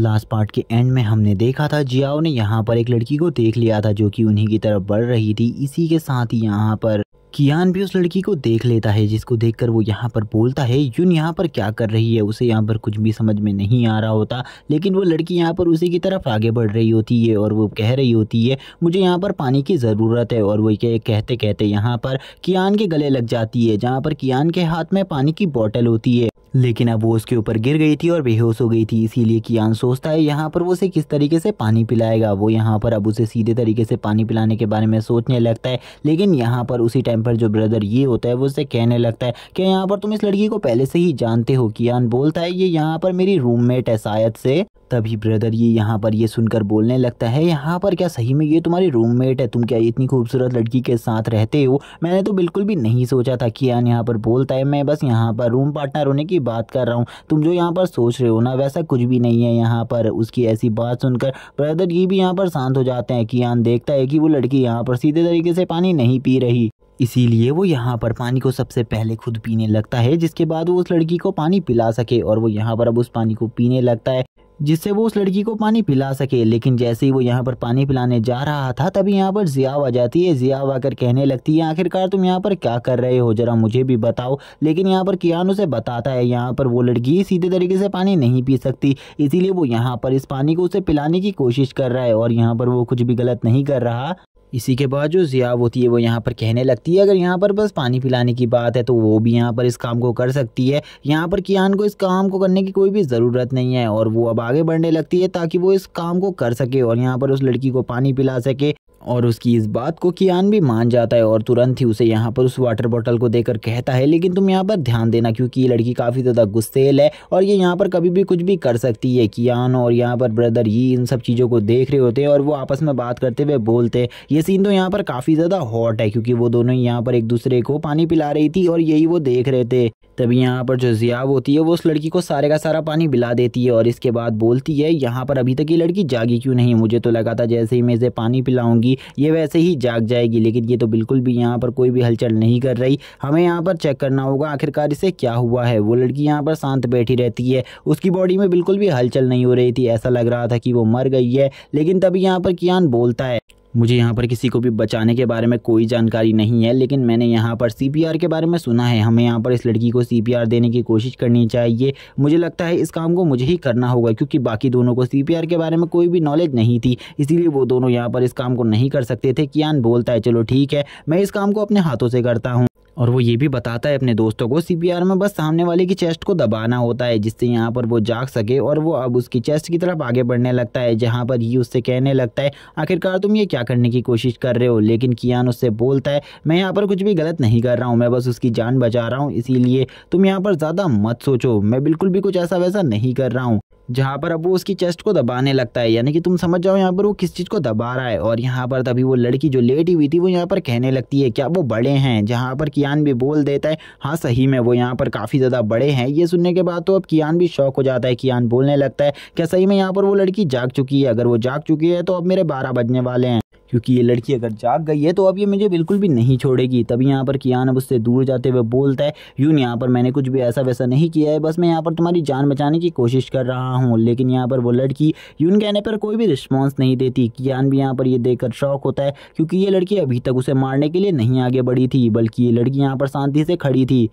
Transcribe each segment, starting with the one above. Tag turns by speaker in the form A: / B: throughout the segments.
A: last part के and में हमने देखा था जियाओ ने यहाँ पर एक लड़की को देख लिया था जो कि उन्हीं की तरफ बढ़ रही थी इसी के साथ ही यहाँ पर कियान भी उस लड़की को देख लेता है जिसको देखकर वो यहाँ पर बोलता है यून यहाँ पर क्या कर रही है उसे यहाँ पर कुछ भी समझ में नहीं आ रहा होता लेकिन वो लड़की यहाँ पर उसी की तरफ आगे बढ़ रही होती है और वो कह रही होती है मुझे यहाँ पर पानी की ज़रूरत है और वो ये कहते कहते यहाँ पर कियान के गले लग जाती है जहाँ पर कियान के हाथ में पानी की बॉटल होती है लेकिन अब वो उसके ऊपर गिर गई थी और बेहोश हो गई थी इसीलिए कियान सोचता है यहाँ पर वो उसे किस तरीके से पानी पिलाएगा वो यहाँ पर अब उसे सीधे तरीके से पानी पिलाने के बारे में सोचने लगता है लेकिन यहाँ पर उसी टाइम पर जो ब्रदर ये होता है वो उसे कहने लगता है कि यहाँ पर तुम इस लड़की को पहले से ही जानते हो कियान बोलता है ये यहाँ पर मेरी रूममेट है शायद से तभी ब्रदर ये यहाँ पर ये सुनकर बोलने लगता है यहाँ पर क्या सही में ये तुम्हारी रूममेट है तुम क्या इतनी खूबसूरत लड़की के साथ रहते हो मैंने तो बिल्कुल भी नहीं सोचा था कि यान यहाँ पर बोलता है मैं बस यहाँ पर रूम पार्टनर होने की बात कर रहा हूँ तुम जो यहाँ पर सोच रहे हो ना वैसा कुछ भी नहीं है यहाँ पर उसकी ऐसी बात सुनकर ब्रदर ये भी यहाँ पर शांत हो जाते हैं कि यान देखता है कि वो लड़की यहाँ पर सीधे तरीके से पानी नहीं पी रही इसीलिए वो यहाँ पर पानी को सबसे पहले खुद पीने लगता है जिसके बाद वो उस लड़की को पानी पिला सके और वो यहाँ पर अब उस पानी को पीने लगता है जिससे वो उस लड़की को पानी पिला सके लेकिन जैसे ही वो यहाँ पर पानी पिलाने जा रहा था तभी यहाँ पर जियाव आ जाती है जियाव आकर कहने लगती है आखिरकार तुम यहाँ पर क्या कर रहे हो जरा मुझे भी बताओ लेकिन यहाँ पर कियान उसे बताता है यहाँ पर वो लड़की सीधे तरीके से पानी नहीं पी सकती इसीलिए वो यहाँ पर इस पानी को उसे पिलाने की कोशिश कर रहा है और यहाँ पर वो कुछ भी गलत नहीं कर रहा इसी के बाद जो ज़ियाब होती है वो यहाँ पर कहने लगती है अगर यहाँ पर बस पानी पिलाने की बात है तो वो भी यहाँ पर इस काम को कर सकती है यहाँ पर कियान को इस काम को करने की कोई भी ज़रूरत नहीं है और वो अब आगे बढ़ने लगती है ताकि वो इस काम को कर सके और यहाँ पर उस लड़की को पानी पिला सके और उसकी इस बात को कियान भी मान जाता है और तुरंत ही उसे यहाँ पर उस वाटर बॉटल को देकर कहता है लेकिन तुम यहाँ पर ध्यान देना क्योंकि ये लड़की काफ़ी ज़्यादा गुस्सेल है और ये यहाँ पर कभी भी कुछ भी कर सकती है कियान और यहाँ पर ब्रदर ये इन सब चीज़ों को देख रहे होते हैं और वो आपस में बात करते हुए बोलते हैं ये सीन तो यहाँ पर काफ़ी ज़्यादा हॉट है क्योंकि वो दोनों यहाँ पर एक दूसरे को पानी पिला रही थी और यही वो देख रहे थे तभी यहाँ पर जो जियाब होती है वो उस लड़की को सारे का सारा पानी पिला देती है और इसके बाद बोलती है यहाँ पर अभी तक ये लड़की जागी क्यों नहीं मुझे तो लगा था जैसे ही मैं इसे पानी पिलाऊंगी ये वैसे ही जाग जाएगी लेकिन ये तो बिल्कुल भी यहाँ पर कोई भी हलचल नहीं कर रही हमें यहाँ पर चेक करना होगा आखिरकार इसे क्या हुआ है वो लड़की यहाँ पर शांत बैठी रहती है उसकी बॉडी में बिल्कुल भी हलचल नहीं हो रही थी ऐसा लग रहा था कि वो मर गई है लेकिन तभी यहाँ पर कियान बोलता है मुझे यहाँ पर किसी को भी बचाने के बारे में कोई जानकारी नहीं है लेकिन मैंने यहाँ पर सी के बारे में सुना है हमें यहाँ पर इस लड़की को सी देने की कोशिश करनी चाहिए मुझे लगता है इस काम को मुझे ही करना होगा क्योंकि बाकी दोनों को सी के बारे में कोई भी नॉलेज नहीं थी इसीलिए वो दोनों यहाँ पर इस काम को नहीं कर सकते थे कियान बोलता है चलो ठीक है मैं इस काम को अपने हाथों से करता हूँ और वो ये भी बताता है अपने दोस्तों को सी में बस सामने वाले की चेस्ट को दबाना होता है जिससे यहाँ पर वो जाग सके और वो अब उसकी चेस्ट की तरफ आगे बढ़ने लगता है जहाँ पर ही उससे कहने लगता है आखिरकार तुम ये क्या करने की कोशिश कर रहे हो लेकिन कियान उससे बोलता है मैं यहाँ पर कुछ भी गलत नहीं कर रहा हूँ मैं बस उसकी जान बचा रहा हूँ इसीलिए तुम यहाँ पर ज़्यादा मत सोचो मैं बिल्कुल भी कुछ ऐसा वैसा नहीं कर रहा हूँ जहाँ पर अब वो उसकी चेस्ट को दबाने लगता है यानी कि तुम समझ जाओ यहाँ पर वो किस चीज़ को दबा रहा है और यहाँ पर तभी वो लड़की जो लेटी हुई थी वो यहाँ पर कहने लगती है क्या वो बड़े हैं जहाँ पर कियान भी बोल देता है हाँ सही में वो यहाँ पर काफ़ी ज़्यादा बड़े हैं ये सुनने के बाद तो अब कियान भी शौक हो जाता है कियान बोलने लगता है क्या सही में यहाँ पर वो लड़की जाग चुकी है अगर वो जाग चुकी है तो अब मेरे बारह बजने वाले हैं क्योंकि ये लड़की अगर जाग गई है तो अब ये मुझे बिल्कुल भी नहीं छोड़ेगी तभी यहाँ पर कियान अब उससे दूर जाते हुए बोलता है यून यहाँ पर मैंने कुछ भी ऐसा वैसा नहीं किया है बस मैं यहाँ पर तुम्हारी जान बचाने की कोशिश कर रहा हूँ लेकिन यहाँ पर वो लड़की यून कहने पर कोई भी रिस्पॉन्स नहीं देती कियान भी यहाँ पर ये देखकर शौक होता है क्योंकि ये लड़की अभी तक उसे मारने के लिए नहीं आगे बढ़ी थी बल्कि ये लड़की यहाँ पर शांति से खड़ी थी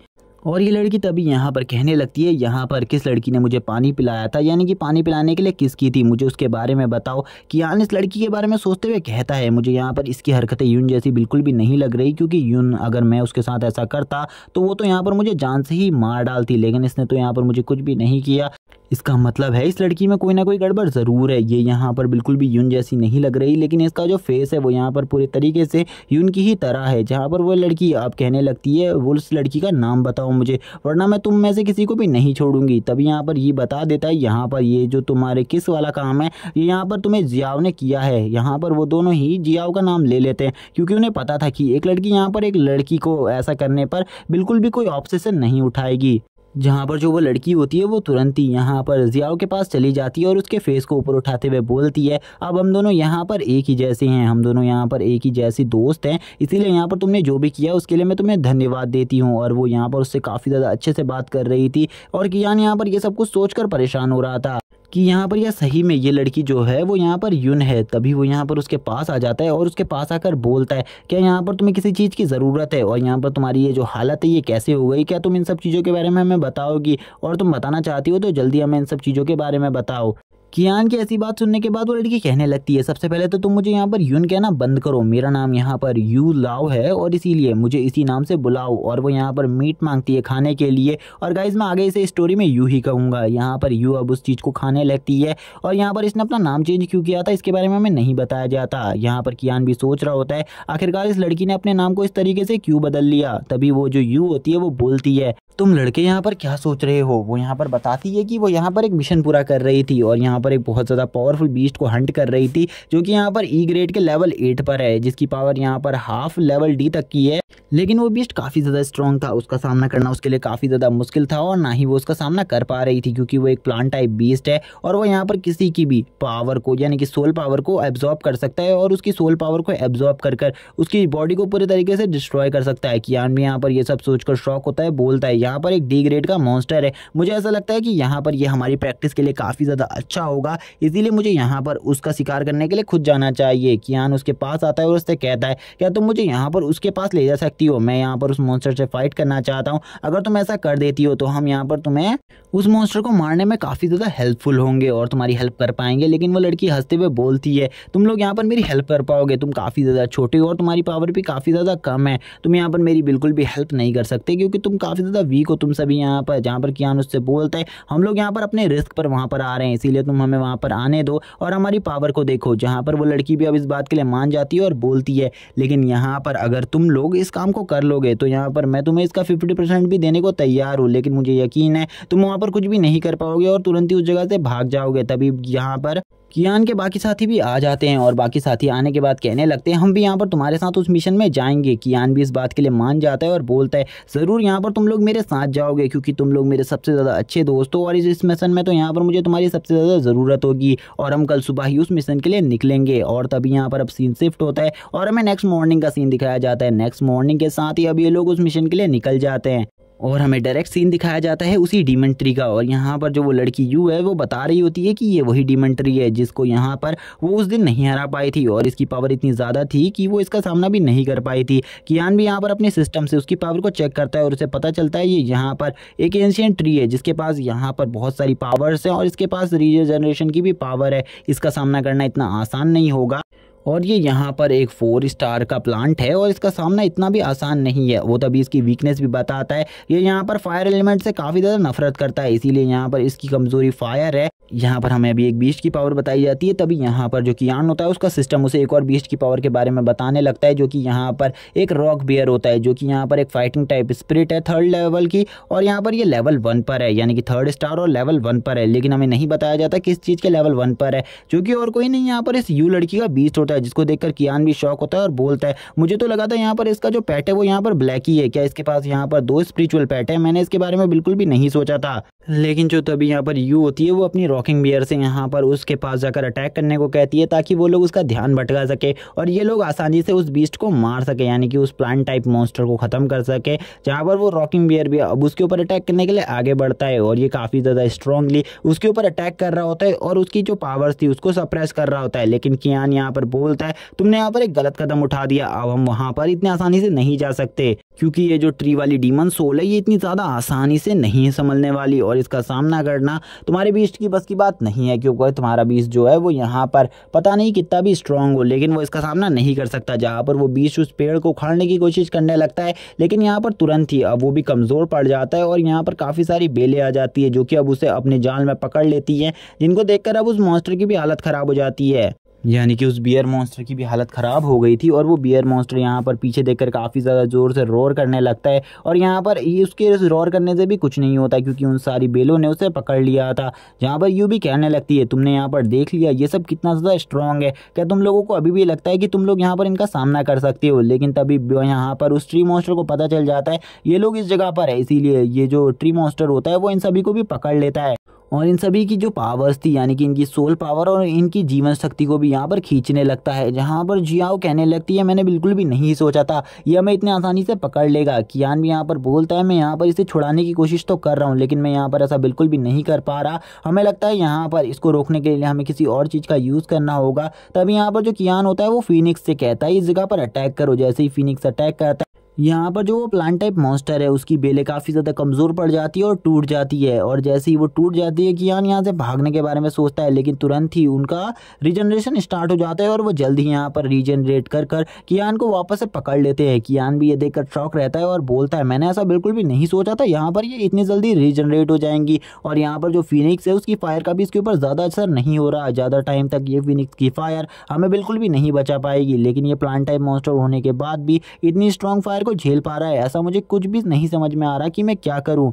A: और ये लड़की तभी यहाँ पर कहने लगती है यहाँ पर किस लड़की ने मुझे पानी पिलाया था यानी कि पानी पिलाने के लिए किसकी थी मुझे उसके बारे में बताओ कि यान इस लड़की के बारे में सोचते हुए कहता है मुझे यहाँ पर इसकी हरकतें यून जैसी बिल्कुल भी नहीं लग रही क्योंकि यून अगर मैं उसके साथ ऐसा करता तो वो तो यहाँ पर मुझे जान से ही मार डालती लेकिन इसने तो यहाँ पर मुझे कुछ भी नहीं किया इसका मतलब है इस लड़की में कोई ना कोई गड़बड़ ज़रूर है ये यहाँ पर बिल्कुल भी यून जैसी नहीं लग रही लेकिन इसका जो फेस है वो यहाँ पर पूरे तरीके से यून की ही तरह है जहाँ पर वो लड़की आप कहने लगती है वो उस लड़की का नाम बताओ मुझे वरना मैं तुम में से किसी को भी नहीं छोड़ूंगी तब यहाँ पर ये बता देता है यहाँ पर ये जो तुम्हारे किस वाला काम है ये यहाँ पर तुम्हें जियाव ने किया है यहाँ पर वो दोनों ही जियाव का नाम ले लेते हैं क्योंकि उन्हें पता था कि एक लड़की यहाँ पर एक लड़की को ऐसा करने पर बिल्कुल भी कोई ऑप्शेसन नहीं उठाएगी जहाँ पर जो वो लड़की होती है वो तुरंत ही यहाँ पर जियाओ के पास चली जाती है और उसके फेस को ऊपर उठाते हुए बोलती है अब हम दोनों यहाँ पर एक ही जैसे हैं हम दोनों यहाँ पर एक ही जैसी दोस्त हैं इसीलिए यहाँ पर तुमने जो भी किया उसके लिए मैं तुम्हें धन्यवाद देती हूँ और वो यहाँ पर उससे काफ़ी ज़्यादा अच्छे से बात कर रही थी और कियान यहाँ पर यह सब कुछ सोच परेशान हो रहा था कि यहाँ पर यह सही में ये लड़की जो है वो यहाँ पर यून है तभी वो यहाँ पर उसके पास आ जाता है और उसके पास आकर बोलता है क्या यहाँ पर तुम्हें किसी चीज़ की ज़रूरत है और यहाँ पर तुम्हारी ये जो हालत है ये कैसे हो गई क्या तुम इन सब चीज़ों के बारे में हमें बताओगी और तुम बताना चाहती हो तो जल्दी हमें इन सब चीज़ों के बारे में बताओ कियान की ऐसी बात सुनने के बाद वो लड़की कहने लगती है सबसे पहले तो तुम मुझे यहाँ पर यून कहना बंद करो मेरा नाम यहाँ पर यू लाओ है और इसीलिए मुझे इसी नाम से बुलाओ और वो यहाँ पर मीट मांगती है खाने के लिए और गाइज मैं आगे इसे स्टोरी में यू ही कहूँगा यहाँ पर यू अब उस चीज़ को खाने लगती है और यहाँ पर इसने अपना नाम चेंज क्यों किया था इसके बारे में हमें नहीं बताया जाता यहाँ पर कियान भी सोच रहा होता है आखिरकार इस लड़की ने अपने नाम को इस तरीके से क्यों बदल लिया तभी वो जो यू होती है वो बोलती है तुम लड़के यहाँ पर क्या सोच रहे हो वो यहाँ पर बताती है कि वो यहाँ पर एक मिशन पूरा कर रही थी और यहाँ यहाँ पर एक बहुत ज़्यादा पावरफुल बीस्ट को हंट कर रही थी जो कि यहाँ पर ई e ग्रेड के लेवल एट पर है जिसकी पावर यहाँ पर हाफ लेवल डी तक की है लेकिन वो बीस्ट काफ़ी ज़्यादा स्ट्रॉन्ग था उसका सामना करना उसके लिए काफ़ी ज़्यादा मुश्किल था और ना ही वो उसका सामना कर पा रही थी क्योंकि वो एक प्लांट टाइप बीस्ट है और वो यहाँ पर किसी की भी पावर को यानी कि सोल पावर को एब्जॉर्ब कर सकता है और उसकी सोल पावर को एब्जॉर्ब कर कर उसकी बॉडी को पूरे तरीके से डिस्ट्रॉय कर सकता है कियान भी यहाँ पर यह सब सोचकर शौक होता है बोलता है यहाँ पर एक डी ग्रेड का मॉन्स्टर है मुझे ऐसा लगता है कि यहाँ पर यह हमारी प्रैक्टिस के लिए काफ़ी ज़्यादा अच्छा होगा इसीलिए मुझे यहाँ पर उसका शिकार करने के लिए खुद जाना चाहिए कियान उसके पास आता है और उससे कहता है क्या तुम मुझे यहाँ पर उसके पास ले जा सकते सकती हो मैं यहाँ पर उस मॉन्स्टर से फाइट करना चाहता हूँ अगर तुम ऐसा कर देती हो तो हम यहाँ पर तुम्हें उस मॉन्स्टर को मारने में काफ़ी ज़्यादा हेल्पफुल होंगे और तुम्हारी हेल्प कर पाएंगे लेकिन वो लड़की हंसते हुए बोलती है तुम लोग यहाँ पर मेरी हेल्प कर पाओगे तुम काफ़ी ज़्यादा छोटे हो और तुम्हारी पावर भी काफ़ी ज़्यादा कम है तुम यहाँ पर मेरी बिल्कुल भी हेल्प नहीं कर सकते क्योंकि तुम काफ़ी ज़्यादा वीक हो तुम सभी यहाँ पर जहाँ पर कियान उससे बोलता है हम लोग यहाँ पर अपने रिस्क पर वहाँ पर आ रहे हैं इसीलिए तुम हमें वहाँ पर आने दो और हमारी पावर को देखो जहाँ पर वो लड़की भी अब इस बात के लिए मान जाती है और बोलती है लेकिन यहाँ पर अगर तुम लोग इस काम काम को कर लोगे तो यहाँ पर मैं तुम्हें इसका फिफ्टी परसेंट भी देने को तैयार हूँ लेकिन मुझे यकीन है तुम वहाँ पर कुछ भी नहीं कर पाओगे और तुरंत ही उस जगह से भाग जाओगे तभी यहाँ पर कियान के बाकी साथी भी आ जाते हैं और बाकी साथी आने के बाद कहने लगते हैं हम भी यहाँ पर तुम्हारे साथ उस मिशन में जाएंगे कियान भी इस बात के लिए मान जाता है और बोलता है ज़रूर यहाँ पर तुम लोग मेरे साथ जाओगे क्योंकि तुम लोग मेरे सबसे ज़्यादा अच्छे दोस्त हो और इस मिशन में तो यहाँ पर मुझे तुम्हारी सबसे ज़्यादा ज़रूरत होगी और हम कल सुबह ही उस मिशन के लिए निकलेंगे और तभी यहाँ पर अब सीन शिफ्ट होता है और हमें नेक्स्ट मॉर्निंग का सीन दिखाया जाता है नेक्स्ट मॉर्निंग के साथ ही अब ये लोग उस मिशन के लिए निकल जाते हैं और हमें डायरेक्ट सीन दिखाया जाता है उसी डीमन ट्री का और यहाँ पर जो वो लड़की यू है वो बता रही होती है कि ये वही डीमन ट्री है जिसको यहाँ पर वो उस दिन नहीं हरा पाई थी और इसकी पावर इतनी ज़्यादा थी कि वो इसका सामना भी नहीं कर पाई थी कियान भी यहाँ पर अपने सिस्टम से उसकी पावर को चेक करता है और उसे पता चलता है ये यहाँ पर एक एंशियन ट्री है जिसके पास यहाँ पर बहुत सारी पावर्स हैं और इसके पास रीजनरेशन की भी पावर है इसका सामना करना इतना आसान नहीं होगा और ये यहाँ पर एक फोर स्टार का प्लांट है और इसका सामना इतना भी आसान नहीं है वो तभी इसकी वीकनेस भी बताता है ये यहाँ पर फायर एलिमेंट से काफ़ी ज़्यादा नफरत करता है इसीलिए यहाँ पर इसकी कमज़ोरी फायर है यहाँ पर हमें अभी एक बीस्ट की पावर बताई जाती है तभी यहाँ पर जो यान होता है उसका सिस्टम उसे एक और बीस्ट की पावर के बारे में बताने लगता है जो कि यहाँ पर एक रॉक बियर होता है जो कि यहाँ पर एक फाइटिंग टाइप स्प्रिट है थर्ड लेवल की और यहाँ पर ये यह लेवल वन पर है यानी कि थर्ड स्टार और लेवल वन पर है लेकिन हमें नहीं बताया जाता किस चीज़ के लेवल वन पर है जो कि और कोई नहीं यहाँ पर इस यू लड़की का बीस्ट होता है जिसको कर कियान भी शौक होता है और बोलता है मुझे तो लगा था यहाँ पर इसका जो पैट है वो यहाँ पर ब्लैक ही है क्या इसके पास यहाँ पर दो स्परिचुअल पैट है मैंने इसके बारे में बिल्कुल भी नहीं सोचा था लेकिन जो तभी यहाँ पर यू होती है वो अपनी रॉकिंग बियर से यहाँ पर उसके पास जाकर अटैक करने को कहती है ताकि वो लोग उसका ध्यान भटका सके और ये लोग आसानी से उस बीस्ट को मार सके यानी कि उस प्लांट टाइप मॉन्स्टर को ख़त्म कर सके जहाँ पर वो रॉकिंग बियर भी अब उसके ऊपर अटैक करने के लिए आगे बढ़ता है और ये काफ़ी ज़्यादा स्ट्रॉन्गली उसके ऊपर अटैक कर रहा होता है और उसकी जो पावर्स थी उसको सप्रेस कर रहा होता है लेकिन कियान यहाँ पर बोलता है तुमने यहाँ पर एक गलत कदम उठा दिया अब हम वहाँ पर इतने आसानी से नहीं जा सकते क्योंकि ये जो ट्री वाली डीमन सोल है ये इतनी ज़्यादा आसानी से नहीं संभलने वाली और और इसका सामना करना तुम्हारे बीस्ट की बस की बात नहीं है क्योंकि तुम्हारा बीस जो है वो यहाँ पर पता नहीं कितना भी स्ट्रांग हो लेकिन वो इसका सामना नहीं कर सकता जहाँ पर वो बीस उस पेड़ को उखाड़ने की कोशिश करने लगता है लेकिन यहाँ पर तुरंत ही अब वो भी कमज़ोर पड़ जाता है और यहाँ पर काफ़ी सारी बेलें आ जाती है जो कि अब उसे अपने जाल में पकड़ लेती हैं जिनको देखकर अब उस मॉन्स्टर की भी हालत ख़राब हो जाती है यानी कि उस बियर मॉन्स्टर की भी हालत ख़राब हो गई थी और वो बियर मॉन्स्टर यहाँ पर पीछे देखकर काफ़ी ज़्यादा ज़ोर से रोर करने लगता है और यहाँ पर उसके रोर करने से भी कुछ नहीं होता क्योंकि उन सारी बेलों ने उसे पकड़ लिया था जहाँ पर यूँ भी कहने लगती है तुमने यहाँ पर देख लिया ये सब कितना ज़्यादा स्ट्रॉन्ग है क्या तुम लोगों को अभी भी लगता है कि तुम लोग यहाँ पर इनका सामना कर सकते हो लेकिन तभी यहाँ पर उस ट्री मॉन्स्टर को पता चल जाता है ये लोग इस जगह पर है इसीलिए ये जो ट्री मॉन्स्टर होता है वो इन सभी को भी पकड़ लेता है और इन सभी की जो पावर्स थी यानी कि इनकी सोल पावर और इनकी जीवन शक्ति को भी यहाँ पर खींचने लगता है जहाँ पर जियाओ कहने लगती है मैंने बिल्कुल भी नहीं सोचा था यह हमें इतने आसानी से पकड़ लेगा कियान भी यहाँ पर बोलता है मैं यहाँ पर इसे छुड़ाने की कोशिश तो कर रहा हूँ लेकिन मैं यहाँ पर ऐसा बिल्कुल भी नहीं कर पा रहा हमें लगता है यहाँ पर इसको रोकने के लिए हमें किसी और चीज़ का यूज़ करना होगा तभी यहाँ पर जो कियान होता है वो फिनिक्स से कहता है इस जगह पर अटैक करो जैसे ही फिनिक्स अटैक करता है यहाँ पर जो वो प्लांट टाइप मॉन्स्टर है उसकी बेलें काफ़ी ज़्यादा कमज़ोर पड़ जाती है और टूट जाती है और जैसे ही वो टूट जाती है कियान यहाँ से भागने के बारे में सोचता है लेकिन तुरंत ही उनका रिजनरेशन स्टार्ट हो जाता है और वो जल्द ही यहाँ पर रीजनरेट कर कर कियान को वापस से पकड़ लेते हैं कियान भी ये देखकर शौक रहता है और बोलता है मैंने ऐसा बिल्कुल भी नहीं सोचा था यहाँ पर ये इतनी जल्दी रीजनरेट हो जाएंगी और यहाँ पर जो फिनिक्स है उसकी फायर का भी इसके ऊपर ज़्यादा असर नहीं हो रहा ज़्यादा टाइम तक ये फिनिक्स की फायर हमें बिल्कुल भी नहीं बचा पाएगी लेकिन ये प्लांट टाइप मॉन्स्टर होने के बाद भी इतनी स्ट्रॉन्ग फायर को झेल पा रहा है ऐसा मुझे कुछ भी नहीं समझ में आ रहा कि मैं क्या करूँ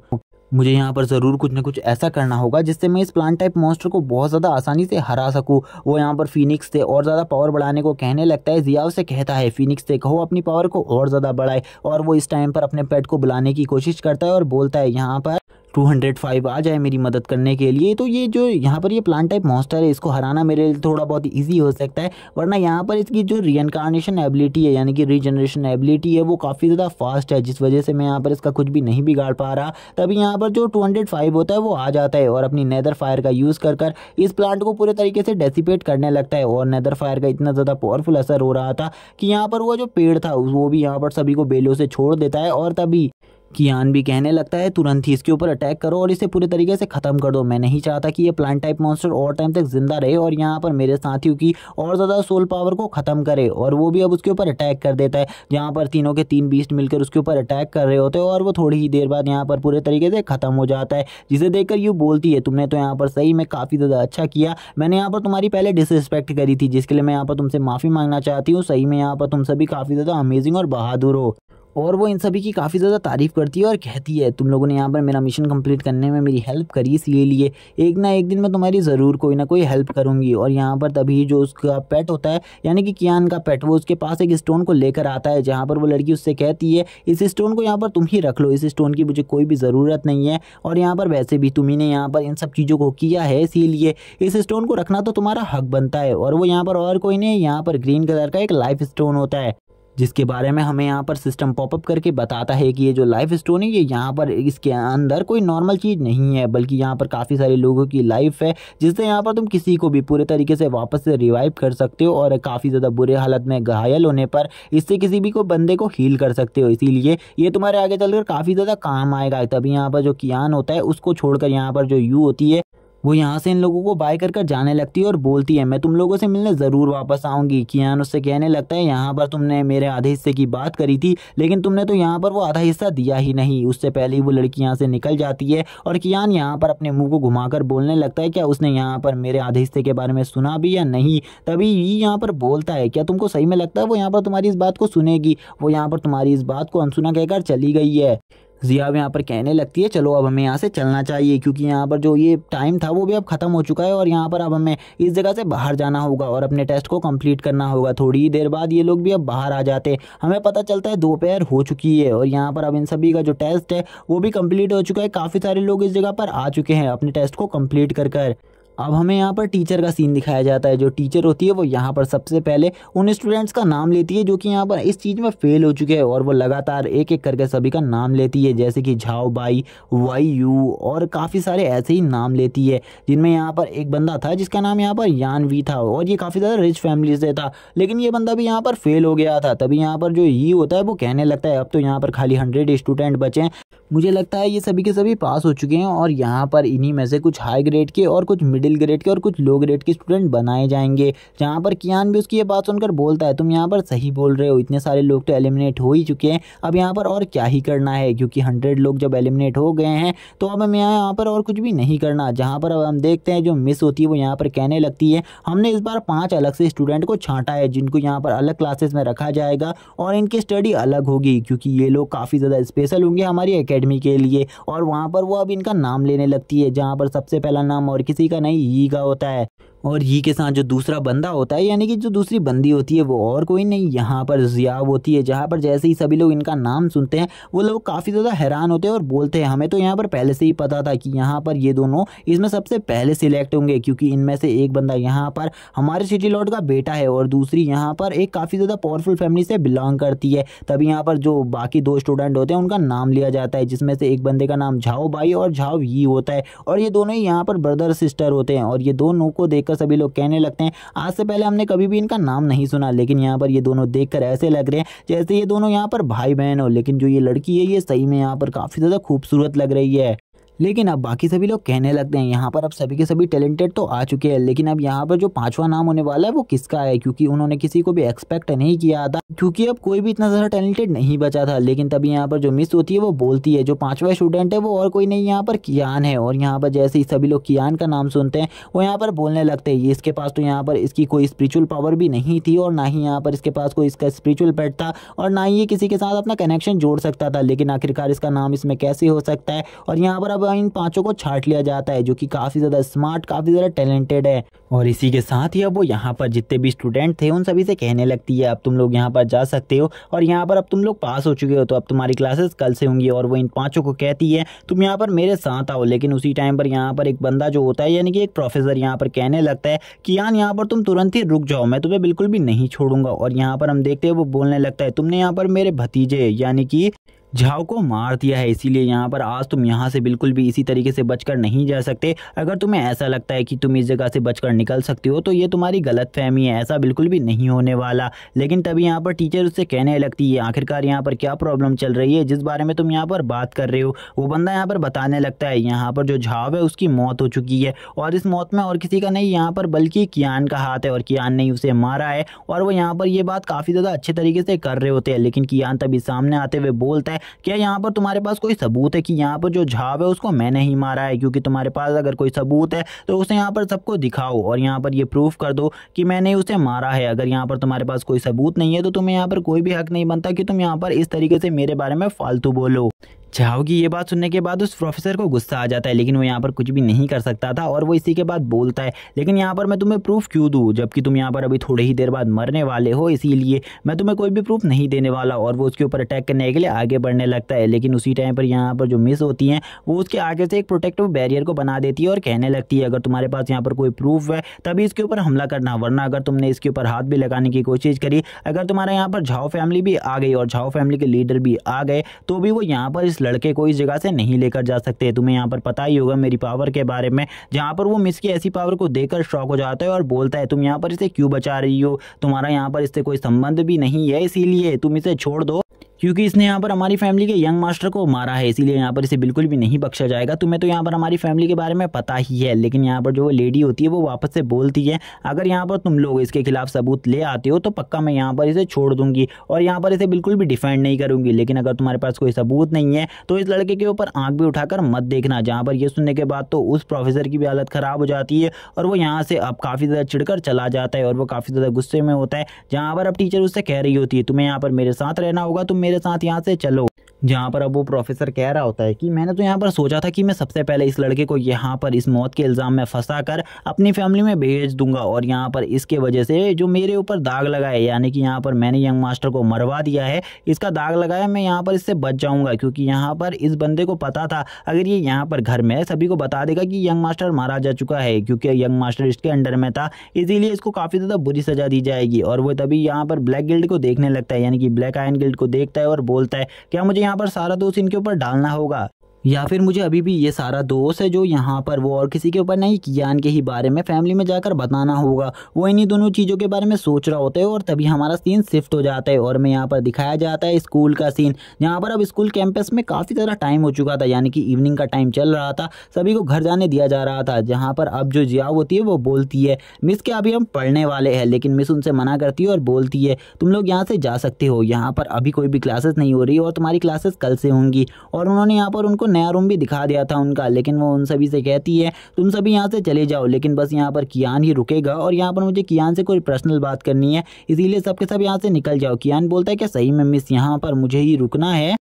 A: मुझे यहाँ पर ज़रूर कुछ ना कुछ ऐसा करना होगा जिससे मैं इस प्लांट टाइप मॉन्स्टर को बहुत ज़्यादा आसानी से हरा सकूँ वो यहाँ पर फिनिक्स से और ज़्यादा पावर बढ़ाने को कहने लगता है जियाव से कहता है फिनिक्स से कहो अपनी पावर को और ज़्यादा बढ़ाए और वो इस टाइम पर अपने पेट को बुलाने की कोशिश करता है और बोलता है यहाँ पर टू हंड्रेड फाइव आ जाए मेरी मदद करने के लिए तो ये जो यहाँ पर ये प्लान टाइप मॉन्स्टर है इसको हराना मेरे लिए थोड़ा बहुत ईजी हो सकता है वरना यहाँ पर इसकी जो रीइनकारनेशन एबिलिटी है यानी कि रीजनरेशन एबिलिटी है वो काफ़ी ज़्यादा फास्ट है जिस वजह से मैं यहाँ पर इसका कुछ भी नहीं बिगाड़ पा रहा तभी यहाँ पर जो टू होता है वो आ जाता है और अपनी नैदर फायर का यूज़ कर कर इस प्लांट को पूरे तरीके से डेसीपेट करने लगता है और नैदर फायर का इतना ज़्यादा पावरफुल असर हो रहा था कि यहाँ पर वो जो पेड़ था वो भी यहाँ पर सभी को बेलों से छोड़ देता है और तभी कियान भी कहने लगता है तुरंत ही इसके ऊपर अटैक करो और इसे पूरे तरीके से ख़त्म कर दो मैं नहीं चाहता कि ये प्लांट टाइप मॉन्स्टर और टाइम तक जिंदा रहे और यहाँ पर मेरे साथियों की और ज़्यादा सोल पावर को ख़त्म करे और वो भी अब उसके ऊपर अटैक कर देता है यहाँ पर तीनों के तीन बीस्ट मिलकर उसके ऊपर अटैक कर रहे होते हैं और वो थोड़ी ही देर बाद यहाँ पर पूरे तरीके से ख़त्म हो जाता है जिसे देखकर यू बोलती है तुमने तो यहाँ पर सही में काफ़ी ज़्यादा अच्छा किया मैंने यहाँ पर तुम्हारी पहले डिसरिस्पेक्ट करी थी जिसके लिए मैं यहाँ पर तुमसे माफ़ी मांगना चाहती हूँ सही में यहाँ पर तुम सभी काफ़ी ज़्यादा अमेजिंग और बहादुर हो और वो इन सभी की काफ़ी ज़्यादा तारीफ़ करती है और कहती है तुम लोगों ने यहाँ पर मेरा मिशन कंप्लीट करने में मेरी हेल्प करी इसलिए एक ना एक दिन मैं तुम्हारी ज़रूर कोई ना कोई हेल्प करूँगी और यहाँ पर तभी जो उसका पेट होता है यानी कि कियान का पेट वो उसके पास एक स्टोन को लेकर आता है जहाँ पर वो लड़की उससे कहती है इस स्टोन को यहाँ पर तुम ही रख लो इस स्टोन की मुझे कोई भी ज़रूरत नहीं है और यहाँ पर वैसे भी तुम्ही ने यहाँ पर इन सब चीज़ों को किया है इसीलिए इस स्टोन को रखना तो तुम्हारा हक बनता है और वो यहाँ पर और कोई नहीं यहाँ पर ग्रीन कलर का एक लाइफ स्टोन होता है जिसके बारे में हमें यहाँ पर सिस्टम पॉपअप करके बताता है कि ये जो लाइफ स्टोन है ये यहाँ पर इसके अंदर कोई नॉर्मल चीज़ नहीं है बल्कि यहाँ पर काफ़ी सारे लोगों की लाइफ है जिससे यहाँ पर तुम किसी को भी पूरे तरीके से वापस से रिवाइव कर सकते हो और काफ़ी ज़्यादा बुरे हालत में घायल होने पर इससे किसी भी को बंदे को हील कर सकते हो इसीलिए ये तुम्हारे आगे चलकर काफ़ी ज़्यादा काम आएगा तभी यहाँ पर जो कियान होता है उसको छोड़कर यहाँ पर जो यू होती है वो यहाँ से इन लोगों को बाय कर कर जाने लगती है और बोलती है मैं तुम लोगों से मिलने ज़रूर वापस आऊँगी कियान उससे कहने लगता है यहाँ पर तुमने मेरे आधे हिस्से की बात करी थी लेकिन तुमने तो यहाँ पर वो आधा हिस्सा दिया ही नहीं उससे पहले ही वो लड़की यहाँ से निकल जाती है और कियान यहाँ पर अपने मुँह को कर बोलने लगता है क्या उसने यहाँ पर मेरे आधे हिस्से के बारे में सुना भी या नहीं तभी ये यहाँ पर बोलता है क्या तुमको सही में लगता है वो यहाँ पर तुम्हारी इस बात को सुनेगी वो यहाँ पर तुम्हारी इस बात को अनसुना कहकर चली गई है जियाब यहाँ पर कहने लगती है चलो अब हमें यहाँ से चलना चाहिए क्योंकि यहाँ पर जो ये टाइम था वो भी अब ख़त्म हो चुका है और यहाँ पर अब हमें इस जगह से बाहर जाना होगा और अपने टेस्ट को कम्प्लीट करना होगा थोड़ी देर बाद ये लोग भी अब बाहर आ जाते हमें पता चलता है दोपहर हो चुकी है और यहाँ पर अब इन सभी का जो टेस्ट है वो भी कम्प्लीट हो चुका है काफ़ी सारे लोग इस जगह पर आ चुके हैं अपने टेस्ट को कम्प्लीट कर कर अब हमें यहाँ पर टीचर का सीन दिखाया जाता है जो टीचर होती है वो यहाँ पर सबसे पहले उन स्टूडेंट्स का नाम लेती है जो कि यहाँ पर इस चीज़ में फेल हो चुके हैं और वो लगातार एक एक करके सभी का नाम लेती है जैसे कि झाओ बाई वाई यू और काफ़ी सारे ऐसे ही नाम लेती है जिनमें यहाँ पर एक बंदा था जिसका नाम यहाँ पर यान वी था और ये काफ़ी ज़्यादा रिच फैमिली से था लेकिन ये बंदा भी यहाँ पर फेल हो गया था तभी यहाँ पर जो ये e होता है वो कहने लगता है अब तो यहाँ पर खाली हंड्रेड स्टूडेंट बचे हैं मुझे लगता है ये सभी के सभी पास हो चुके हैं और यहाँ पर इन्हीं में से कुछ हाई ग्रेड के और कुछ मिड मिडिल ग्रेड के और कुछ लो ग्रेड के स्टूडेंट बनाए जाएंगे जहाँ पर कियान भी उसकी ये बात सुनकर बोलता है तुम यहाँ पर सही बोल रहे हो इतने सारे लोग तो एलिमिनेट हो ही चुके हैं अब यहाँ पर और क्या ही करना है क्योंकि हंड्रेड लोग जब एलिमिनेट हो गए हैं तो अब हमें यहाँ पर और कुछ भी नहीं करना जहाँ पर अब हम देखते हैं जो मिस होती है वो यहाँ पर कहने लगती है हमने इस बार पाँच अलग से स्टूडेंट को छाँटा है जिनको यहाँ पर अलग क्लासेस में रखा जाएगा और इनकी स्टडी अलग होगी क्योंकि ये लोग काफ़ी ज़्यादा स्पेशल होंगे हमारी अकेडमी के लिए और वहाँ पर वो अब इनका नाम लेने लगती है जहाँ पर सबसे पहला नाम और किसी का नहीं का होता है और ही के साथ जो दूसरा बंदा होता है यानी कि जो दूसरी बंदी होती है वो और कोई नहीं यहाँ पर जियाब होती है जहाँ पर जैसे ही सभी लोग इनका नाम सुनते हैं वो लोग काफ़ी ज़्यादा हैरान होते हैं और बोलते हैं हमें तो यहाँ पर पहले से ही पता था कि यहाँ पर ये दोनों इसमें सबसे पहले सिलेक्ट होंगे क्योंकि इनमें से एक बंदा यहाँ पर हमारे सिटी लॉर्ड का बेटा है और दूसरी यहाँ पर एक काफ़ी ज़्यादा पावरफुल फैमिली से बिलोंग करती है तभी यहाँ पर जो बाकी दो स्टूडेंट होते हैं उनका नाम लिया जाता है जिसमें से एक बंदे का नाम झाओ भाई और झाओ यी होता है और ये दोनों ही यहाँ पर ब्रदर सिस्टर होते हैं और ये दोनों को देखकर देखकर तो सभी लोग कहने लगते हैं आज से पहले हमने कभी भी इनका नाम नहीं सुना लेकिन यहाँ पर ये दोनों देखकर ऐसे लग रहे हैं जैसे ये दोनों यहाँ पर भाई बहन हो लेकिन जो ये लड़की है ये सही में यहाँ पर काफ़ी ज़्यादा खूबसूरत लग रही है लेकिन अब बाकी सभी लोग कहने लगते हैं यहाँ पर अब सभी के सभी टैलेंटेड तो आ चुके हैं लेकिन अब यहाँ पर जो पांचवा नाम होने वाला है वो किसका है क्योंकि उन्होंने किसी को भी एक्सपेक्ट नहीं किया था क्योंकि अब कोई भी इतना ज़्यादा टैलेंटेड नहीं बचा था लेकिन तभी यहाँ पर जो मिस होती है वो बोलती है जो पांचवा स्टूडेंट है वो और कोई नहीं यहाँ पर कियान है और यहाँ पर जैसे ही सभी लोग कियान का नाम सुनते हैं वो यहाँ पर बोलने लगते हैं इसके पास तो यहाँ पर इसकी कोई स्पिरिचुअल पावर भी नहीं थी और ना ही यहाँ पर इसके पास कोई इसका स्पिरिचुअल पेट था और ना ही ये किसी के साथ अपना कनेक्शन जोड़ सकता था लेकिन आखिरकार इसका नाम इसमें कैसे हो सकता है और यहाँ पर अब अब इन पांचों को छाट लिया जाता है जो कि काफ़ी ज़्यादा स्मार्ट काफ़ी ज़्यादा टैलेंटेड है और इसी के साथ ही अब वो यहाँ पर जितने भी स्टूडेंट थे उन सभी से कहने लगती है अब तुम लोग यहाँ पर जा सकते हो और यहाँ पर अब तुम लोग पास हो चुके हो तो अब तुम्हारी क्लासेस कल से होंगी और वो इन पांचों को कहती है तुम यहाँ पर मेरे साथ आओ लेकिन उसी टाइम पर यहाँ पर एक बंदा जो होता है यानी कि एक प्रोफेसर यहाँ पर कहने लगता है कि यार यहाँ पर तुम तुरंत ही रुक जाओ मैं तुम्हें बिल्कुल भी नहीं छोड़ूंगा और यहाँ पर हम देखते हैं वो बोलने लगता है तुमने यहाँ पर मेरे भतीजे यानी कि झाव को मार दिया है इसीलिए यहाँ पर आज तुम यहाँ से बिल्कुल भी इसी तरीके से बचकर नहीं जा सकते अगर तुम्हें ऐसा लगता है कि तुम इस जगह से बचकर निकल सकते हो तो ये तुम्हारी गलत फहमी है ऐसा बिल्कुल भी नहीं होने वाला लेकिन तभी यहाँ पर टीचर उससे कहने लगती है आखिरकार यहाँ पर क्या प्रॉब्लम चल रही है जिस बारे में तुम यहाँ पर बात कर रहे हो वो बंदा यहाँ पर बताने लगता है यहाँ पर जो झाव है उसकी मौत हो चुकी है और इस मौत में और किसी का नहीं यहाँ पर बल्कि कियान का हाथ है और कियान ने उसे मारा है और वो यहाँ पर ये बात काफ़ी ज़्यादा अच्छे तरीके से कर रहे होते हैं लेकिन कियान तभी सामने आते हुए बोलता है क्या यहाँ पर तुम्हारे पास कोई सबूत है कि यहाँ पर जो झाव है उसको मैंने ही मारा है क्योंकि तुम्हारे पास अगर कोई सबूत है तो उसे यहाँ पर सबको दिखाओ और यहाँ पर ये प्रूफ कर दो कि मैंने उसे मारा है अगर यहाँ पर तुम्हारे पास कोई सबूत नहीं है तो तुम्हें यहाँ पर कोई भी हक नहीं बनता कि तुम यहाँ पर इस तरीके से मेरे बारे में फालतू बोलो झाओ की ये बात सुनने के बाद उस प्रोफेसर को गुस्सा आ जाता है लेकिन वो यहाँ पर कुछ भी नहीं कर सकता था और वो इसी के बाद बोलता है लेकिन यहाँ पर मैं तुम्हें प्रूफ क्यों दूँ जबकि तुम यहाँ पर अभी थोड़ी ही देर बाद मरने वाले हो इसीलिए मैं तुम्हें कोई भी प्रूफ नहीं देने वाला और वो उसके ऊपर अटैक करने के लिए आगे बढ़ने लगता है लेकिन उसी टाइम पर यहाँ पर जो मिस होती हैं वो उसके आगे से एक प्रोटेक्टिव बैरियर को बना देती है और कहने लगती है अगर तुम्हारे पास यहाँ पर कोई प्रूफ है तभी इसके ऊपर हमला करना वरना अगर तुमने इसके ऊपर हाथ भी लगाने की कोशिश करी अगर तुम्हारे यहाँ पर झाओ फैमिली भी आ गई और झाओ फैमिली के लीडर भी आ गए तो भी वो यहाँ पर इस लड़के को इस जगह से नहीं लेकर जा सकते तुम्हें यहाँ पर पता ही होगा मेरी पावर के बारे में जहाँ पर वो मिस की ऐसी पावर को देकर शौक हो जाता है और बोलता है तुम यहाँ पर इसे क्यों बचा रही हो तुम्हारा यहाँ पर इससे कोई संबंध भी नहीं है इसीलिए तुम इसे छोड़ दो क्योंकि इसने यहाँ पर हमारी फैमिली के यंग मास्टर को मारा है इसीलिए यहाँ पर इसे बिल्कुल भी नहीं बख्शा जाएगा तुम्हें तो यहाँ पर हमारी फैमिली के बारे में पता ही है लेकिन यहाँ पर जो लेडी होती है वो वापस से बोलती है अगर यहाँ पर तुम लोग इसके खिलाफ सबूत ले आते हो तो पक्का मैं यहाँ पर इसे छोड़ दूंगी और यहाँ पर इसे बिल्कुल भी डिफेंड नहीं करूँगी लेकिन अगर तुम्हारे पास कोई सबूत नहीं है तो इस लड़के के ऊपर आँख भी उठाकर मत देखना जहाँ पर यह सुनने के बाद तो उस प्रोफेसर की भी हालत ख़राब हो जाती है और वो यहाँ से अब काफ़ी ज़्यादा चिड़कर चला जाता है और वो काफ़ी ज़्यादा गुस्से में होता है जहाँ पर अब टीचर उससे कह रही होती है तुम्हें यहाँ पर मेरे साथ रहना होगा तुम मेरे मेरे साथ यहाँ से चलो जहाँ पर अब वो प्रोफेसर कह रहा होता है कि मैंने तो यहाँ पर सोचा था कि मैं सबसे पहले इस लड़के को यहाँ पर इस मौत के इल्ज़ाम में फंसा कर अपनी फैमिली में भेज दूंगा और यहाँ पर इसके वजह से जो मेरे ऊपर दाग लगा है यानी कि यहाँ पर मैंने यंग मास्टर को मरवा दिया है इसका दाग लगाया मैं यहाँ पर इससे बच जाऊँगा क्योंकि यहाँ पर इस बंदे को पता था अगर ये यहाँ पर घर में सभी को बता देगा कि यंग मास्टर मारा जा चुका है क्योंकि यंग मास्टर इसके अंडर में था इसीलिए इसको काफ़ी ज़्यादा बुरी सजा दी जाएगी और वो तभी यहाँ पर ब्लैक गिल्ड को देखने लगता है यानी कि ब्लैक आयन गिल्ड को देखता है और बोलता है क्या मुझे यहाँ यहाँ पर सारा दोष इनके ऊपर डालना होगा या फिर मुझे अभी भी ये सारा दोष है जो यहाँ पर वो और किसी के ऊपर नहीं ज्ञान के ही बारे में फैमिली में जाकर बताना होगा वो इन्हीं दोनों चीज़ों के बारे में सोच रहा होता है और तभी हमारा सीन शिफ्ट हो जाता है और मैं यहाँ पर दिखाया जाता है स्कूल का सीन यहाँ पर अब स्कूल कैंपस में काफ़ी ज़्यादा टाइम हो चुका था यानी कि इवनिंग का टाइम चल रहा था सभी को घर जाने दिया जा रहा था जहाँ पर अब जो जिया होती है वो बोलती है मिस के अभी हम पढ़ने वाले हैं लेकिन मिस उनसे मना करती है और बोलती है तुम लोग यहाँ से जा सकते हो यहाँ पर अभी कोई भी क्लासेस नहीं हो रही और तुम्हारी क्लासेस कल से होंगी और उन्होंने यहाँ पर उनको नया रूम भी दिखा दिया था उनका लेकिन वो उन सभी से कहती है तुम सभी यहाँ से चले जाओ लेकिन बस यहाँ पर कियान ही रुकेगा और यहाँ पर मुझे कियान से कोई पर्सनल बात करनी है इसीलिए सबके सब यहाँ से निकल जाओ कियान बोलता है कि सही में मिस यहाँ पर मुझे ही रुकना है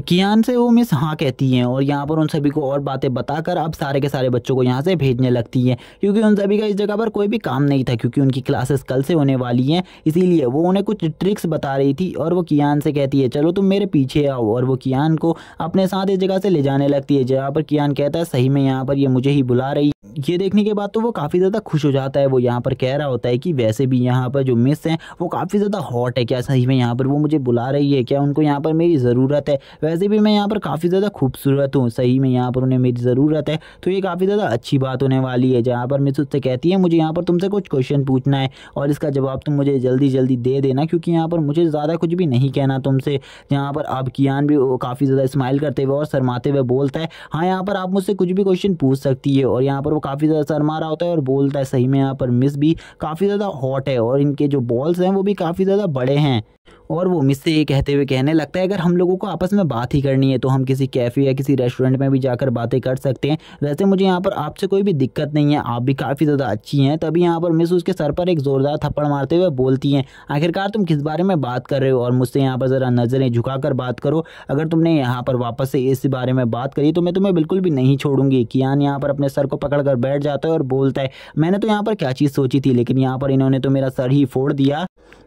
A: कियान से वो मिस हाँ कहती हैं और यहाँ पर उन सभी को और बातें बताकर अब सारे के सारे बच्चों को यहाँ से भेजने लगती हैं क्योंकि उन सभी का इस जगह पर कोई भी काम नहीं था क्योंकि उनकी क्लासेस कल से होने वाली हैं इसीलिए वो उन्हें कुछ ट्रिक्स बता रही थी और वो कियान से कहती है चलो तुम मेरे पीछे आओ और वो कियान को अपने साथ इस जगह से ले जाने लगती है जहाँ पर कियान कहता है सही में यहाँ पर ये मुझे ही बुला रही ये देखने के बाद तो वो काफ़ी ज़्यादा खुश हो जाता है वो यहाँ पर कह रहा होता है कि वैसे भी यहाँ पर जो मिस हैं वो काफ़ी ज़्यादा हॉट है क्या सही में यहाँ पर वो मुझे बुला रही है क्या उनको यहाँ पर मेरी ज़रूरत है वैसे भी मैं यहाँ पर काफ़ी ज़्यादा खूबसूरत हूँ सही में यहाँ पर उन्हें मेरी ज़रूरत है तो ये काफ़ी ज़्यादा अच्छी बात होने वाली है जहाँ पर मिस उससे कहती है मुझे यहाँ पर तुमसे कुछ क्वेश्चन पूछना है और इसका जवाब तुम मुझे जल्दी जल्दी दे देना क्योंकि यहाँ पर मुझे ज़्यादा कुछ भी नहीं कहना तुमसे यहाँ पर आप कियान भी काफ़ी ज़्यादा स्माइल करते हुए और शरमाते हुए बोलता है हाँ यहाँ पर आप मुझसे कुछ भी क्वेश्चन पूछ सकती है और यहाँ पर वो काफ़ी ज़्यादा शरमा रहा होता है और बोलता है सही में यहाँ पर मिस भी काफ़ी ज़्यादा हॉट है और इनके जो बॉल्स हैं वो भी काफ़ी ज़्यादा बड़े हैं और वो मिस से ये कहते हुए कहने लगता है अगर हम लोगों को आपस में बात ही करनी है तो हम किसी कैफ़े या किसी रेस्टोरेंट में भी जाकर बातें कर सकते हैं वैसे मुझे यहाँ पर आपसे कोई भी दिक्कत नहीं है आप भी काफ़ी ज़्यादा अच्छी हैं तभी यहाँ पर मिस उसके सर पर एक ज़ोरदार थप्पड़ मारते हुए बोलती हैं आखिरकार तुम किस बारे में बात कर रहे हो और मुझसे यहाँ पर ज़रा नज़रें झुका कर बात करो अगर तुमने यहाँ पर वापस से इस बारे में बात करी तो मैं तुम्हें बिल्कुल भी नहीं छोड़ूंगी कियान यहाँ पर अपने सर को पकड़ कर बैठ जाता है और बोलता है मैंने तो यहाँ पर क्या चीज़ सोची थी लेकिन यहाँ पर इन्होंने तो मेरा सर ही फोड़ दिया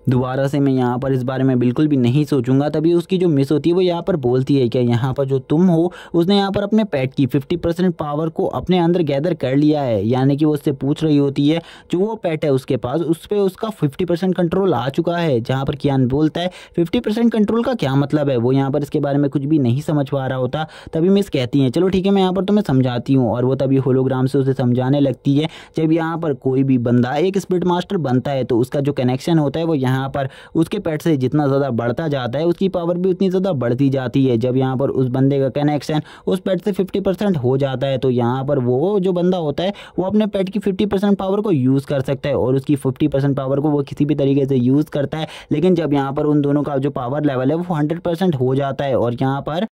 A: दोबारा से मैं यहाँ पर इस बारे में मैं बिल्कुल भी नहीं सोचूंगा तभी उसकी जो मिस होती है वो यहाँ पर बोलती है क्या यहाँ पर जो तुम हो उसने यहाँ पर अपने पैट की फिफ्टी परसेंट पावर को अपने अंदर गैदर कर लिया है यानी कि वो उससे पूछ रही होती है जो वो पैट है उसके पास उस पर उसका फिफ्टी परसेंट कंट्रोल आ चुका है जहाँ पर कियान बोलता है फिफ्टी परसेंट कंट्रोल का क्या मतलब है वो यहाँ पर इसके बारे में कुछ भी नहीं समझ पा रहा होता तभी मिस कहती हैं चलो ठीक है मैं यहाँ पर तुम्हें समझाती हूँ और वो तभी होलोग्राम से उसे समझाने लगती है जब यहाँ पर कोई भी बंदा एक स्पीड मास्टर बनता है तो उसका जो कनेक्शन होता है वो यहाँ पर उसके पैट से जितना जितना ज़्यादा बढ़ता जाता है उसकी पावर भी उतनी ज़्यादा बढ़ती जाती है जब यहाँ पर उस बंदे का कनेक्शन उस पेट से फिफ्टी परसेंट हो जाता है तो यहाँ पर वो जो बंदा होता है वो अपने पेट की फिफ्टी परसेंट पावर को यूज़ कर सकता है और उसकी फिफ्टी परसेंट पावर को वो किसी भी तरीके से यूज़ करता है लेकिन जब यहाँ पर उन दोनों का जो पावर लेवल है वो हंड्रेड परसेंट हो जाता है और यहाँ पर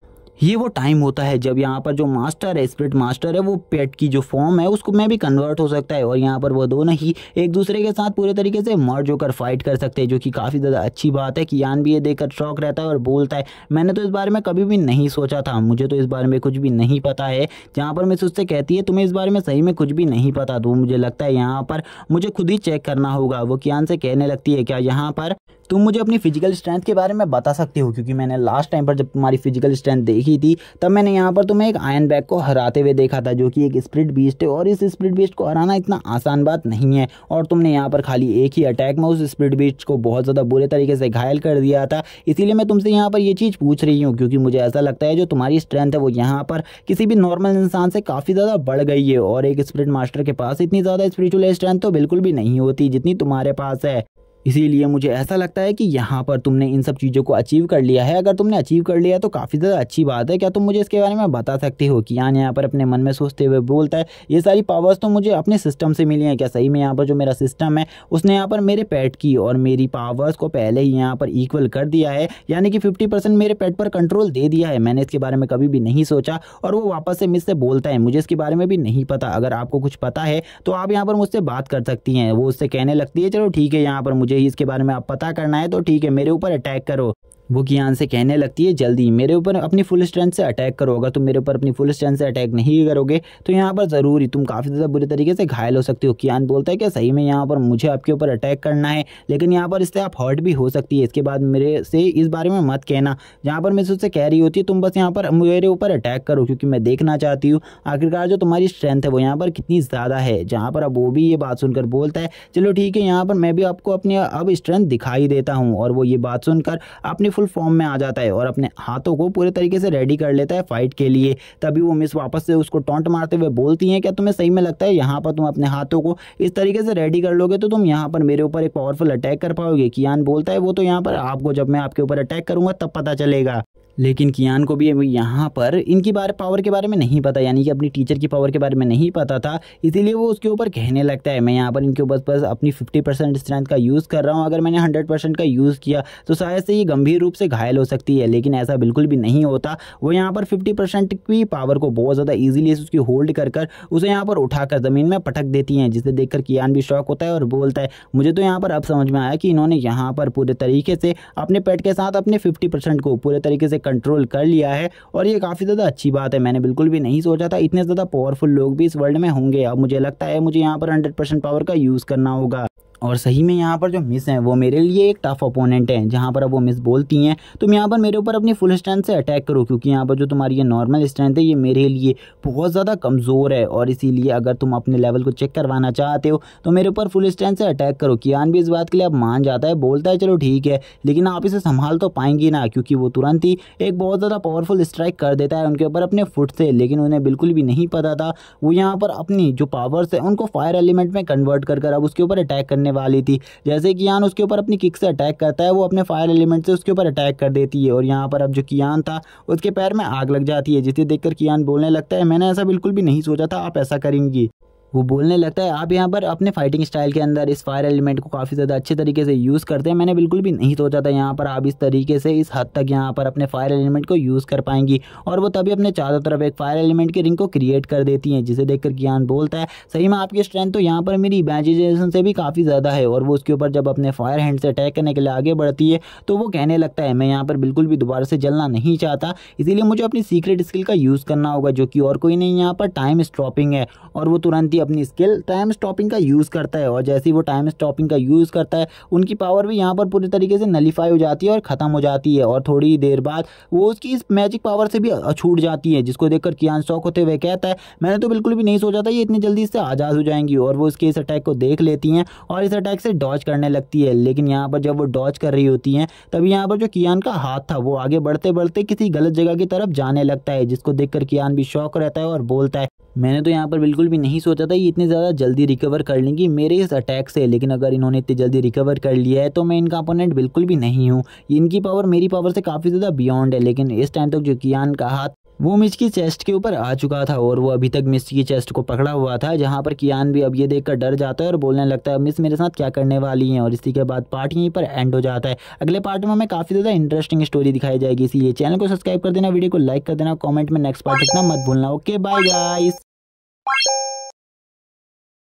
A: ये वो टाइम होता है जब यहाँ पर जो मास्टर है स्प्रिट मास्टर है वो पेट की जो फॉर्म है उसको मैं भी कन्वर्ट हो सकता है और यहाँ पर वो दोनों ही एक दूसरे के साथ पूरे तरीके से मर्ज होकर फाइट कर सकते हैं जो कि काफ़ी ज़्यादा अच्छी बात है कि यान भी ये देखकर शौक रहता है और बोलता है मैंने तो इस बारे में कभी भी नहीं सोचा था मुझे तो इस बारे में कुछ भी नहीं पता है जहाँ पर मिस उससे कहती है तुम्हें इस बारे में सही में कुछ भी नहीं पता तो मुझे लगता है यहाँ पर मुझे खुद ही चेक करना होगा वो कियान से कहने लगती है क्या यहाँ पर तुम मुझे अपनी फिजिकल स्ट्रेंथ के बारे में बता सकते हो क्योंकि मैंने लास्ट टाइम पर जब तुम्हारी फिजिकल स्ट्रेंथ देखी थी तब मैंने यहाँ पर तुम्हें एक आयन बैग को हराते हुए देखा था जो कि एक स्प्रिट बीस्ट है और इस स्प्रिट बीस्ट को हराना इतना आसान बात नहीं है और तुमने यहाँ पर खाली एक ही अटैक में उस स्प्रिट बीस्ट को बहुत ज़्यादा बुरे तरीके से घायल कर दिया था इसीलिए मैं तुमसे यहाँ पर ये चीज़ पूछ रही हूँ क्योंकि मुझे ऐसा लगता है जो तुम्हारी स्ट्रेंथ है वो यहाँ पर किसी भी नॉर्मल इंसान से काफ़ी ज़्यादा बढ़ गई है और एक स्प्रिट मास्टर के पास इतनी ज़्यादा स्परिचुअल स्ट्रेंथ तो बिल्कुल भी नहीं होती जितनी तुम्हारे पास है इसीलिए मुझे ऐसा लगता है कि यहाँ पर तुमने इन सब चीज़ों को अचीव कर लिया है अगर तुमने अचीव कर लिया तो काफ़ी ज़्यादा अच्छी बात है क्या तुम मुझे इसके बारे में बता सकते हो कि यान यहाँ पर अपने मन में सोचते हुए बोलता है ये सारी पावर्स तो मुझे अपने सिस्टम से मिली हैं क्या सही में यहाँ पर जो मेरा सिस्टम है उसने यहाँ पर मेरे पेट की और मेरी पावर्स को पहले ही यहाँ पर इक्वल कर दिया है यानी कि फिफ्टी मेरे पेट पर कंट्रोल दे दिया है मैंने इसके बारे में कभी भी नहीं सोचा और वो वापस से मुझसे बोलता है मुझे इसके बारे में भी नहीं पता अगर आपको कुछ पता है तो आप यहाँ पर मुझसे बात कर सकती हैं वो उससे कहने लगती है चलो ठीक है यहाँ पर मुझे मुझे ही इसके बारे में आप पता करना है तो ठीक है मेरे ऊपर अटैक करो वो कियान से कहने लगती है जल्दी मेरे ऊपर अपनी फुल स्ट्रेंथ से अटैक करो अगर तुम मेरे ऊपर अपनी फुल स्ट्रेंथ से अटैक नहीं करोगे तो यहाँ पर ज़रूरी तुम काफ़ी ज़्यादा बुरे तरीके से घायल हो सकते हो कियान बोलता है कि सही में यहाँ पर मुझे आपके ऊपर अटैक करना है लेकिन यहाँ पर इससे आप हर्ट भी हो सकती है इसके बाद मेरे से इस बारे में मत कहना जहाँ पर मैं उससे कह रही होती है तुम बस यहाँ पर मेरे ऊपर अटैक करो क्योंकि मैं देखना चाहती हूँ आखिरकार जो तुम्हारी स्ट्रेंथ है वो यहाँ पर कितनी ज़्यादा है जहाँ पर अब वो भी ये बात सुनकर बोलता है चलो ठीक है यहाँ पर मैं भी आपको अपनी अब स्ट्रेंथ दिखाई देता हूँ और वो ये बात सुनकर अपनी फुल फॉर्म में आ जाता है और अपने हाथों को पूरे तरीके से रेडी कर लेता है फाइट के लिए तभी वो मिस वापस से उसको टॉन्ट मारते हुए बोलती हैं क्या तुम्हें सही में लगता है यहाँ पर तुम अपने हाथों को इस तरीके से रेडी कर लोगे तो तुम यहाँ पर मेरे ऊपर एक पावरफुल अटैक कर पाओगे कियान बोलता है वो तो यहाँ पर आपको जब मैं आपके ऊपर अटैक करूँगा तब पता चलेगा लेकिन कियान को भी यहाँ पर इनकी बारे पावर के बारे में नहीं पता यानी कि अपनी टीचर की पावर के बारे में नहीं पता था इसीलिए वो उसके ऊपर कहने लगता है मैं यहाँ पर इनके ऊपर बस अपनी फिफ्टी परसेंट स्ट्रेंथ का यूज़ कर रहा हूँ अगर मैंने हंड्रेड परसेंट का यूज़ किया तो शायद से ये गंभीर रूप से घायल हो सकती है लेकिन ऐसा बिल्कुल भी नहीं होता वो यहाँ पर फिफ्टी परसेंट की पावर को बहुत ज़्यादा ईजिली उसकी होल्ड कर कर उसे यहाँ पर उठाकर ज़मीन में पटक देती हैं जिसे कर कियान भी शौक होता है और बोलता है मुझे तो यहाँ पर अब समझ में आया कि इन्होंने यहाँ पर पूरे तरीके से अपने पेट के साथ अपने फिफ्टी को पूरे तरीके से कंट्रोल कर लिया है और ये काफ़ी ज़्यादा अच्छी बात है मैंने बिल्कुल भी नहीं सोचा था इतने ज़्यादा पावरफुल लोग भी इस वर्ल्ड में होंगे अब मुझे लगता है मुझे यहाँ पर हंड्रेड पावर का यूज़ करना होगा और सही में यहाँ पर जो मिस हैं वो मेरे लिए एक टफ अपोनेंट हैं जहाँ पर अब वो मिस बोलती हैं तुम यहाँ पर मेरे ऊपर अपनी फुल स्ट्रेंथ से अटैक करो क्योंकि यहाँ पर जो तुम्हारी ये नॉर्मल स्ट्रेंथ है ये मेरे लिए बहुत ज़्यादा कमज़ोर है और इसीलिए अगर तुम अपने लेवल को चेक करवाना चाहते हो तो मेरे ऊपर फुल स्ट्रेंथ से अटैक करो कियान भी इस बात के लिए अब मान जाता है बोलता है चलो ठीक है लेकिन आप इसे संभाल तो पाएंगी ना क्योंकि वो तुरंत ही एक बहुत ज़्यादा पावरफुल स्ट्राइक कर देता है उनके ऊपर अपने फुट से लेकिन उन्हें बिल्कुल भी नहीं पता था वो यहाँ पर अपनी जो पावर्स है उनको फायर एलिमेंट में कन्वर्ट कर अब उसके ऊपर अटैक करने करने वाली थी जैसे कियान उसके ऊपर अपनी किक से अटैक करता है वो अपने फायर एलिमेंट से उसके ऊपर अटैक कर देती है और यहाँ पर अब जो कियान था उसके पैर में आग लग जाती है जिसे देखकर कियान बोलने लगता है मैंने ऐसा बिल्कुल भी नहीं सोचा था आप ऐसा करेंगी वो बोलने लगता है आप यहाँ पर अपने फाइटिंग स्टाइल के अंदर इस फायर एलिमेंट को काफ़ी ज़्यादा अच्छे तरीके से यूज़ करते हैं मैंने बिल्कुल भी नहीं सोचा था यहाँ पर आप इस तरीके से इस हद तक यहाँ पर अपने फायर एलिमेंट को यूज़ कर पाएंगी और वो तभी अपने चारों तरफ एक फायर एलिमेंट की रिंग को क्रिएट कर देती हैं जिसे देखकर ज्ञान बोलता है सही में आपकी स्ट्रेंथ तो यहाँ पर मेरी इमेजिनेशन से भी काफ़ी ज़्यादा है और वो उसके ऊपर जब अपने फायर हैंड से अटैक करने के लिए आगे बढ़ती है तो वो कहने लगता है मैं यहाँ पर बिल्कुल भी दोबारा से जलना नहीं चाहता इसीलिए मुझे अपनी सीक्रेट स्किल का यूज़ करना होगा जो कि और कोई नहीं यहाँ पर टाइम स्ट्रॉपिंग है और वो तुरंत ही अपनी स्किल टाइम स्टॉपिंग का यूज़ करता है और जैसे ही वो टाइम स्टॉपिंग का यूज़ करता है उनकी पावर भी यहाँ पर पूरी तरीके से नलीफाई हो जाती है और ख़त्म हो जाती है और थोड़ी देर बाद वो उसकी इस मैजिक पावर से भी छूट जाती है जिसको देखकर कियान शौक होते हुए कहता है मैंने तो बिल्कुल भी नहीं सोचा था ये इतनी जल्दी इससे आज़ाद हो जाएंगी और वो उसके इस अटैक को देख लेती हैं और इस अटैक से डॉच करने लगती है लेकिन यहाँ पर जब वो डॉच कर रही होती हैं तभी यहाँ पर जो कियान का हाथ था वो आगे बढ़ते बढ़ते किसी गलत जगह की तरफ जाने लगता है जिसको देख कियान भी शौक रहता है और बोलता है मैंने तो यहाँ पर बिल्कुल भी नहीं सोचा था ये इतने ज़्यादा जल्दी रिकवर कर लेंगी मेरे इस अटैक से लेकिन अगर इन्होंने इतनी जल्दी रिकवर कर लिया है तो मैं इनका अपोनेंट बिल्कुल भी नहीं हूँ इनकी पावर मेरी पावर से काफ़ी ज़्यादा बियॉन्ड है लेकिन इस टाइम तक जो कियान का हाथ वो मिस की चेस्ट के ऊपर आ चुका था और वो अभी तक मिस की चेस्ट को पकड़ा हुआ था जहाँ पर कियान भी अब ये देखकर डर जाता है और बोलने लगता है मिस मेरे साथ क्या करने वाली हैं और इसी के बाद पार्ट यहीं पर एंड हो जाता है अगले पार्ट में हमें काफ़ी ज़्यादा इंटरेस्टिंग स्टोरी दिखाई जाएगी इसलिए चैनल को सब्सक्राइब कर देना वीडियो को लाइक कर देना कॉमेंट में नेक्स्ट पार्ट देखना मत भूलना ओके बाय बाय